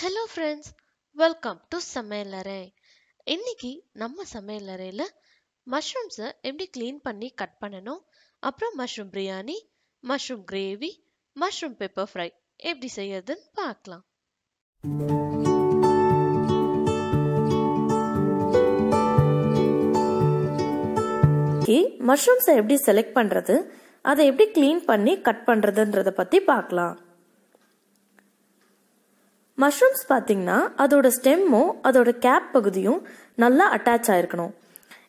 hello friends welcome to சமையலறை இன்னைக்கு நம்ம சமையலறையில் மஷ்ரூம்ஸை எப்படி க்ளீன் பண்ணி கட் பண்ணணும் அப்புறம் mushroom biryani mushroom gravy mushroom pepper fry எப்படி செய்யறதுன்னு பார்க்கலாம் மஷ்ரூம்ஸை எப்படி செலக்ட் பண்ணுறது அதை எப்படி க்ளீன் பண்ணி கட் பண்ணுறதுன்றதை பற்றி பார்க்கலாம் மஷ்ரூம்ஸ் பார்த்தீங்கன்னா அதோட ஸ்டெம்மும் அதோட கேப் பகுதியும் நல்லா அட்டாச் ஆயிருக்கணும்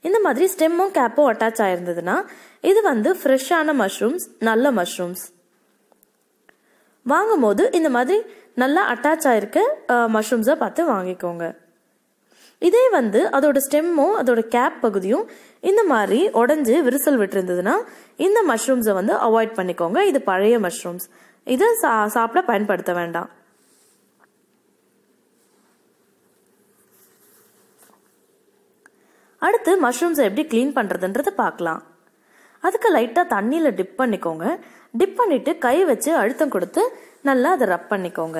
இந்த மாதிரி ஸ்டெம்மும் கேப்பும் அட்டாச் ஆயிருந்ததுன்னா இது வந்து ஃப்ரெஷ்ஷான மஷ்ரூம்ஸ் நல்ல மஷ்ரூம்ஸ் வாங்கும் போது இந்த மாதிரி நல்லா அட்டாச் ஆயிருக்க மஷ்ரூம்ஸை பார்த்து வாங்கிக்கோங்க இதே வந்து அதோட ஸ்டெம்மும் அதோட கேப் பகுதியும் இந்த மாதிரி உடஞ்சி விரிசல் விட்டுருந்ததுன்னா இந்த மஷ்ரூம்ஸை வந்து அவாய்ட் பண்ணிக்கோங்க இது பழைய மஷ்ரூம்ஸ் இதை சா சாப்பிட பயன்படுத்த வேண்டாம் அடுத்து மஷ்ரூம்ஸை எப்படி கிளீன் பண்ணுறதுன்றதை பார்க்கலாம் அதுக்கு லைட்டாக தண்ணியில் டிப் பண்ணிக்கோங்க டிப் பண்ணிவிட்டு கை வச்சு அழுத்தம் கொடுத்து நல்லா அதை ரப் பண்ணிக்கோங்க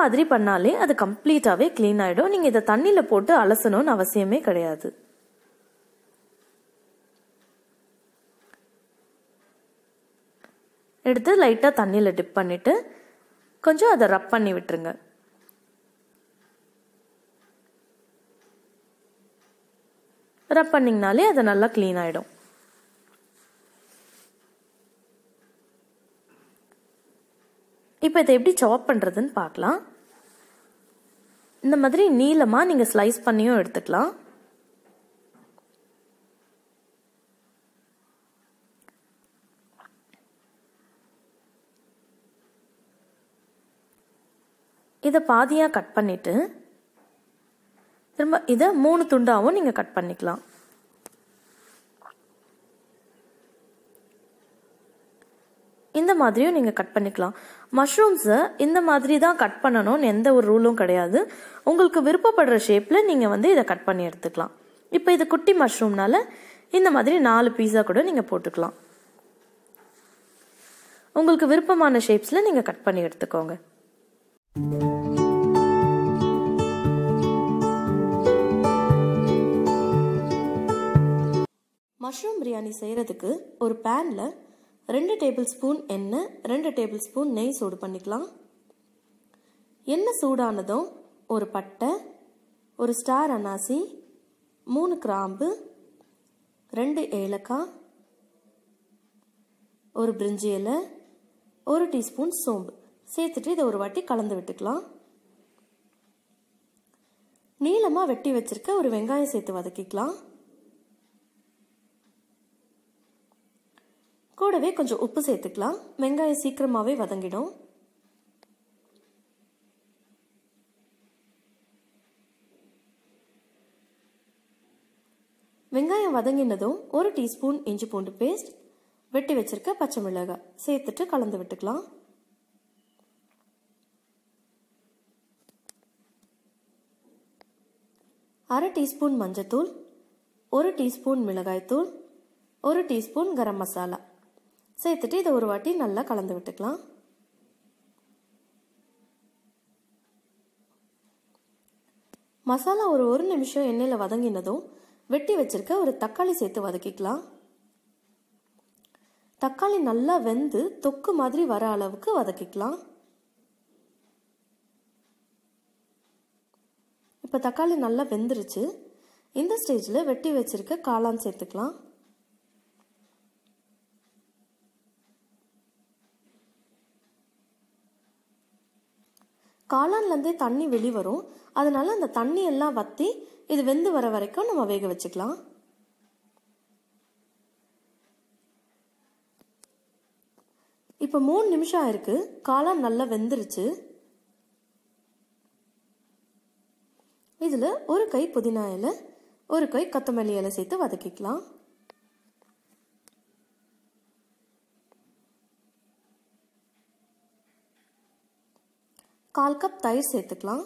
மாதிரி பண்ணாலே அது கம்ப்ளீட்டாகவே க்ளீன் ஆகிடும் நீங்கள் இதை தண்ணியில் போட்டு அலசணும்னு அவசியமே கிடையாது எடுத்து லைட்டாக தண்ணியில் டிப் பண்ணிவிட்டு கொஞ்சம் அதை ரப் பண்ணி விட்டுருங்க ரப் பண்ணிங்கனாலே அது நல்லா க்ளீன் ஆகிடும் இப்போ இதை எப்படி சாப் பண்ணுறதுன்னு பார்க்கலாம் இந்த மாதிரி நீளமாக நீங்கள் ஸ்லைஸ் பண்ணியும் எடுத்துக்கலாம் இதை பாதியாக கட் பண்ணிவிட்டு திரும்ப இதை மூணு துண்டாகவும் நீங்கள் கட் பண்ணிக்கலாம் மாதிரியும் நீங்கள் கட் பண்ணிக்கலாம் மஷ்ரூம்ஸை இந்த மாதிரி தான் கட் பண்ணணும்னு எந்த ஒரு ரூலும் கிடையாது உங்களுக்கு விருப்பப்படுற ஷேப்பில் நீங்கள் வந்து இதை கட் பண்ணி எடுத்துக்கலாம் இப்போ இது குட்டி மஷ்ரூம்னால இந்த மாதிரி நாலு பீஸா கூட நீங்கள் போட்டுக்கலாம் உங்களுக்கு விருப்பமான ஷேப்ஸில் நீங்கள் கட் பண்ணி எடுத்துக்கோங்க மஷ்ரூம் பிரியாணி செய்கிறதுக்கு ஒரு பேனில் ரெண்டு டேபிள் ஸ்பூன் எண்ணெய் ரெண்டு டேபிள் ஸ்பூன் நெய் சூடு பண்ணிக்கலாம் எண்ணெய் சூடானதும் ஒரு பட்டை ஒரு ஸ்டார் அன்னாசி மூணு கிராம்பு ரெண்டு ஏலக்காய் ஒரு பிரிஞ்சி இலை ஒரு டீஸ்பூன் சோம்பு சேர்த்துட்டு இதை ஒரு வாட்டி கலந்து விட்டுக்கலாம் நீளமாக வெட்டி வச்சிருக்க ஒரு வெங்காயம் சேர்த்து வதக்கிக்கலாம் கூடவே கொஞ்சம் உப்பு சேர்த்துக்கலாம் வெங்காயம் சீக்கிரமாகவே வதங்கிடும் வெங்காயம் வதங்கினதும் ஒரு டீஸ்பூன் இஞ்சி பூண்டு பேஸ்ட் வெட்டி வச்சிருக்க பச்சை மிளகாய் சேர்த்துட்டு கலந்து விட்டுக்கலாம் அரை டீஸ்பூன் மஞ்சத்தூள் ஒரு டீஸ்பூன் மிளகாய்த்தூள் ஒரு டீஸ்பூன் கரம் மசாலா சேர்த்துட்டு இதை ஒரு வாட்டி நல்லா கலந்து விட்டுக்கலாம் மசாலா ஒரு ஒரு நிமிஷம் எண்ணெயில் வதங்கினதும் வெட்டி வச்சிருக்க ஒரு தக்காளி சேர்த்து வதக்கிக்கலாம் தக்காளி நல்லா வெந்து தொக்கு மாதிரி வர அளவுக்கு வதக்கிக்கலாம் இப்போ தக்காளி நல்லா வெந்துருச்சு இந்த ஸ்டேஜில் வெட்டி வச்சிருக்க காளான் சேர்த்துக்கலாம் காளான்லேருந்தே தண்ணி வெளிவரும் அதனால் அந்த தண்ணி எல்லாம் வற்றி இது வெந்து வர வரைக்கும் நம்ம வேக வச்சுக்கலாம் இப்போ மூணு நிமிஷம் ஆயிருக்கு காளான் நல்லா வெந்துருச்சு இதில் ஒரு கை புதினா இலை ஒரு கை கொத்தமல்லி இலை சேர்த்து வதக்கிக்கலாம் கால் கப் தயிர் சேர்த்துக்கலாம்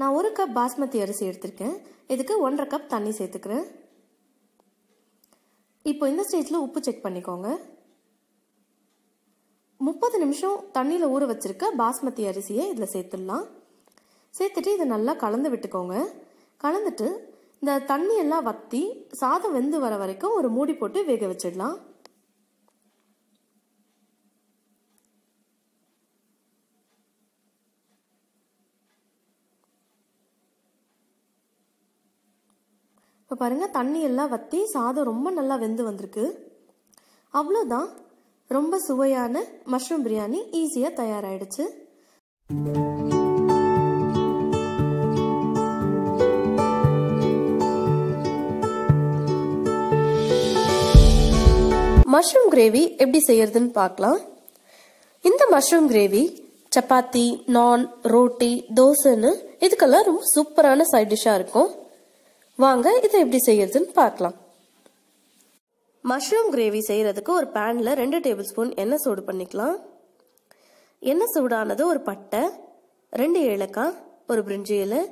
நான் ஒரு கப் பாஸ்மதி அரிசி எடுத்திருக்கேன் இதுக்கு ஒன்றரை கப் தண்ணி சேர்த்துக்கிறேன் இப்போ இந்த ஸ்டேஜில் உப்பு செக் பண்ணிக்கோங்க முப்பது நிமிஷம் தண்ணியில் ஊற வச்சிருக்க பாஸ்மதி அரிசியை இதில் சேர்த்துடலாம் சேர்த்துட்டு இதை நல்லா கலந்து விட்டுக்கோங்க கலந்துட்டு இந்த தண்ணி எல்லாம் வத்தி சாதம் வெந்து வர வரைக்கும் ஒரு மூடி போட்டு வேக வச்சிடலாம் இப்போ பாருங்கள் தண்ணி எல்லாம் வற்றி சாதம் ரொம்ப நல்லா வெந்து வந்திருக்கு அவ்வளோதான் ரொம்ப சுவையான மஷ்ரூம் பிரியாணி ஈஸியாக தயாராகிடுச்சு மஷ்ரூம் கிரேவி எப்படி செய்யறதுன்னு பார்க்கலாம் இந்த மஷ்ரூம் கிரேவி சப்பாத்தி நான் ரோட்டி தோசைன்னு இதுக்கெல்லாம் ரொம்ப சூப்பரான சைட் டிஷ்ஷாக இருக்கும் வாங்க இதை எப்படி செய்யறதுன்னு பார்க்கலாம் மஷ்ரூம் கிரேவி செய்யறதுக்கு ஒரு பேனில் ரெண்டு டேபிள் ஸ்பூன் எண்ணெய் சூடு பண்ணிக்கலாம் எண்ணெய் சூடானது ஒரு பட்டை ரெண்டு ஏலக்காய் ஒரு பிரிஞ்சி இலை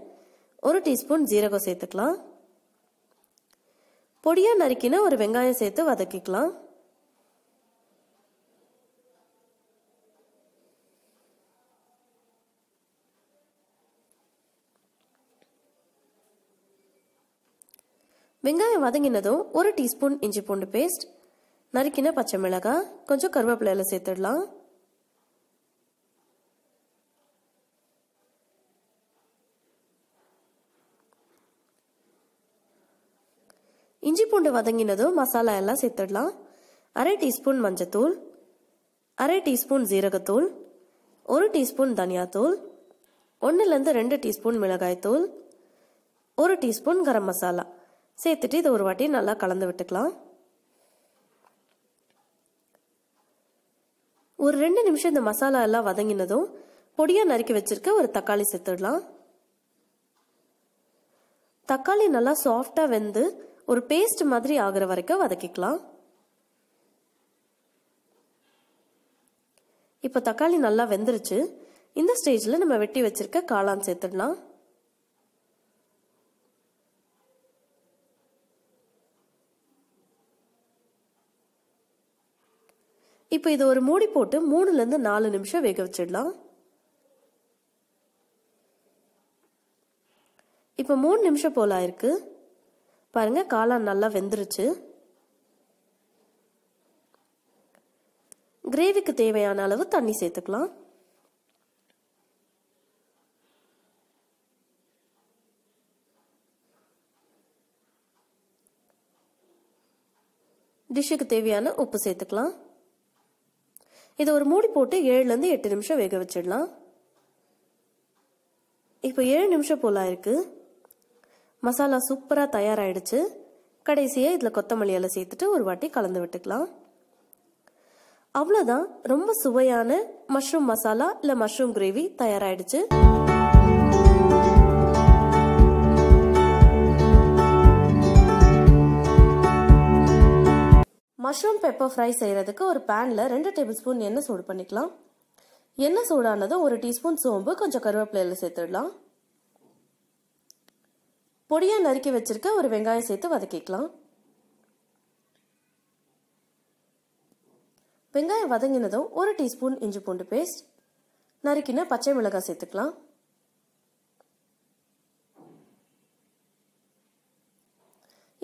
ஒரு டீஸ்பூன் ஜீரகம் சேர்த்துக்கலாம் பொடியாக நறுக்கின ஒரு வெங்காயம் சேர்த்து வதக்கிக்கலாம் வெங்காயம் வதங்கினதும் ஒரு டீஸ்பூன் இஞ்சி பூண்டு பேஸ்ட் நறுக்கின பச்சை மிளகாய் கொஞ்சம் கருவேப்பிலையில சேர்த்துடலாம் இஞ்சி பூண்டு வதங்கினதும் மசாலா எல்லாம் சேர்த்துடலாம் அரை டீஸ்பூன் மஞ்சத்தூள் அரை டீஸ்பூன் ஜீரகத்தூள் ஒரு டீஸ்பூன் தனியாத்தூள் ஒன்றுலேருந்து ரெண்டு டீஸ்பூன் மிளகாய்த்தூள் ஒரு டீஸ்பூன் கரம் மசாலா சேர்த்துட்டு இதை ஒரு வாட்டி நல்லா கலந்து விட்டுக்கலாம் ஒரு ரெண்டு நிமிஷம் இந்த மசாலா எல்லாம் வதங்கினதும் பொடியாக நறுக்கி வச்சிருக்க ஒரு தக்காளி சேர்த்துடலாம் தக்காளி நல்லா சாஃப்டாக வெந்து ஒரு பேஸ்ட் மாதிரி ஆகிற வரைக்கும் வதக்கிக்கலாம் இப்போ தக்காளி நல்லா வெந்துருச்சு இந்த ஸ்டேஜில் நம்ம வெட்டி வச்சிருக்க காளான் சேர்த்துடலாம் இப்போ இதை ஒரு மூடி போட்டு மூணுலேருந்து நாலு நிமிஷம் வேக வச்சிடலாம் இப்போ மூணு நிமிஷம் போல் ஆயிருக்கு பாருங்க காளான் நல்லா வெந்துருச்சு கிரேவிக்கு தேவையான அளவு தண்ணி சேர்த்துக்கலாம் டிஷ்ஷுக்கு தேவையான உப்பு சேர்த்துக்கலாம் இதை ஒரு மூடி போட்டு ஏழுலேருந்து எட்டு நிமிஷம் வேக வச்சிடலாம் இப்போ ஏழு நிமிஷம் போல் ஆயிருக்கு மசாலா சூப்பராக தயாராகிடுச்சு கடைசியாக இதில் கொத்தமல்லி சேர்த்துட்டு ஒரு வாட்டி கலந்து விட்டுக்கலாம் அவ்வளோதான் ரொம்ப சுவையான மஷ்ரூம் மசாலா இல்லை மஷ்ரூம் கிரேவி தயாராகிடுச்சு மஷ்ரூம் பெப்பர் ஃப்ரை செய்கிறதுக்கு ஒரு பேனில் ரெண்டு டேபிள் ஸ்பூன் எண்ணெய் சூடு பண்ணிக்கலாம் எண்ணெய் சூடானதும் ஒரு டீஸ்பூன் சோம்பு கொஞ்சம் கருவேப்பிலையில் சேர்த்துடலாம் பொடியாக நறுக்கி வச்சிருக்க ஒரு வெங்காயம் சேர்த்து வதக்கிக்கலாம் வெங்காயம் வதங்கினதும் ஒரு டீஸ்பூன் இஞ்சி பூண்டு பேஸ்ட் நறுக்கின பச்சை மிளகாய் சேர்த்துக்கலாம்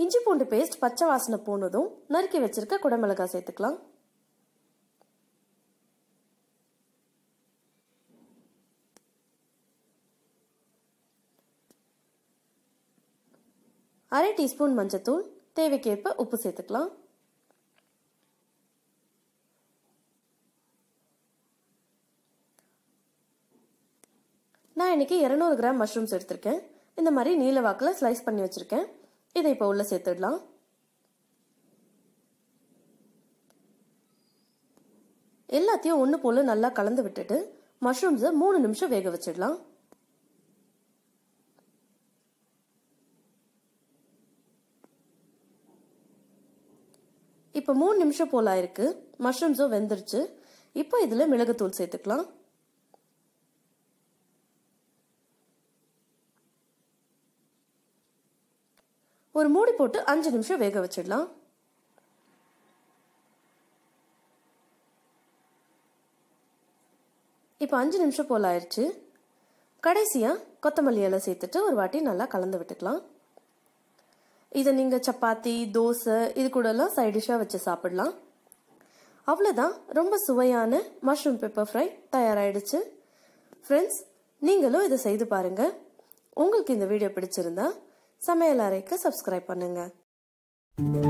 இஞ்சி பூண்டு பேஸ்ட் பச்சை வாசனை போனதும் நறுக்கி வச்சிருக்க குடமிளகாய் சேர்த்துக்கலாம் அரை டீஸ்பூன் மஞ்சத்தூள் தேவைக்கேற்ப உப்பு சேர்த்துக்கலாம் நான் இன்னைக்கு இரநூறு கிராம் மஷ்ரூம்ஸ் எடுத்திருக்கேன் இந்த மாதிரி நீல வாக்கில் ஸ்லைஸ் பண்ணி வச்சுருக்கேன் இதை இப்போ உள்ளே சேர்த்துடலாம் எல்லாத்தையும் ஒன்று போல் நல்லா கலந்து விட்டுட்டு மஷ்ரூம்ஸை மூணு நிமிஷம் வேக வச்சிடலாம் இப்போ மூணு நிமிஷம் போல் ஆயிருக்கு மஷ்ரூம்ஸும் வெந்துருச்சு இப்போ இதில் மிளகுத்தூள் சேர்த்துக்கலாம் ஒரு மூடி போட்டு அஞ்சு நிமிஷம் வேக வச்சிடலாம் இப்போ அஞ்சு நிமிஷம் போல் ஆயிடுச்சு கடைசியாக கொத்தமல்லி இலை சேர்த்துட்டு ஒரு வாட்டி நல்லா கலந்து விட்டுக்கலாம் இதை நீங்கள் சப்பாத்தி தோசை இது கூடலாம் சைடிஷாக வச்சு சாப்பிடலாம் அவ்வளோதான் ரொம்ப சுவையான மஷ்ரூம் பெப்பர் ஃப்ரை தயாராகிடுச்சு ஃப்ரெண்ட்ஸ் நீங்களும் இதை செய்து பாருங்கள் உங்களுக்கு இந்த வீடியோ பிடிச்சிருந்தா சமையல் அறைக்கு சப்ஸ்கிரைப் பண்ணுங்கள்